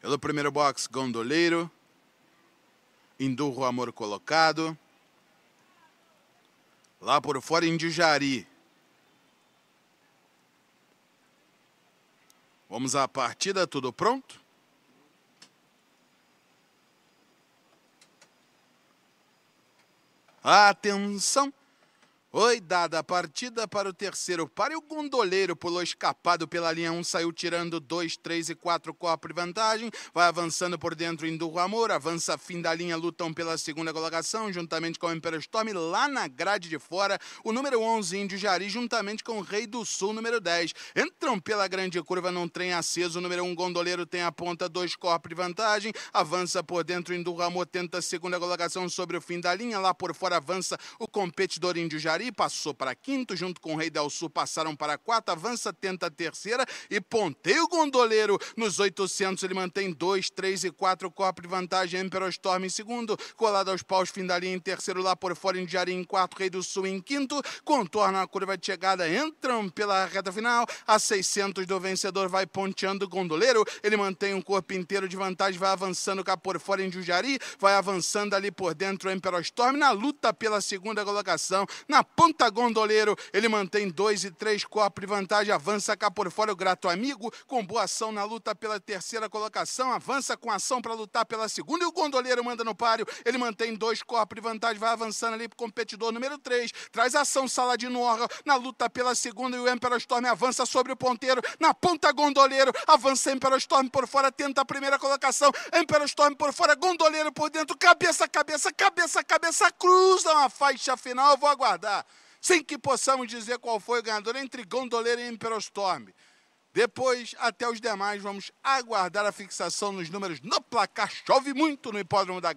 Pelo primeiro box, Gondoleiro. Indurro Amor colocado. Lá por fora, Indijari. Vamos à partida, tudo pronto? Atenção! Oi, dada a partida para o terceiro para e o gondoleiro pulou escapado pela linha 1, um, saiu tirando 2, 3 e 4 copos de vantagem, vai avançando por dentro indo Amor, avança fim da linha, lutam pela segunda colocação, juntamente com o Imperial Storm, lá na grade de fora, o número 11, Índio Jari, juntamente com o Rei do Sul, número 10. Entram pela grande curva num trem aceso, o número 1, um, gondoleiro tem a ponta, dois copos de vantagem, avança por dentro indo Amor, tenta a segunda colocação sobre o fim da linha, lá por fora avança o competidor Índio Jari, Guarapari passou para quinto, junto com o Rei Del Sul passaram para quarta, avança, tenta a terceira e Ponteio Gondoleiro nos 800, ele mantém 2, 3 e 4 de vantagem, Emperor Storm em segundo, colado aos paus, Findaria em terceiro, lá por fora, Indiari em quarto, Rei do Sul em quinto, contorna a curva de chegada, entram pela reta final, a 600 do vencedor vai ponteando o Gondoleiro, ele mantém um corpo inteiro de vantagem, vai avançando cá por fora em Jujari, vai avançando ali por dentro o Emperor Storm na luta pela segunda colocação, na aponta gondoleiro, ele mantém dois e três corpos de vantagem, avança cá por fora o grato amigo, com boa ação na luta pela terceira colocação, avança com ação para lutar pela segunda e o gondoleiro manda no páreo, ele mantém dois corpos de vantagem, vai avançando ali pro competidor número três, traz ação Saladino Orga na luta pela segunda e o Emperor Storm avança sobre o ponteiro, na ponta gondoleiro, avança Emperor Storm por fora, tenta a primeira colocação, Emperor Storm por fora, gondoleiro por dentro, cabeça, cabeça, cabeça, cabeça, cruza uma faixa final, vou aguardar sem que possamos dizer qual foi o ganhador entre Gondoleiro e Imperostorm. Depois, até os demais, vamos aguardar a fixação nos números no placar. Chove muito no hipódromo da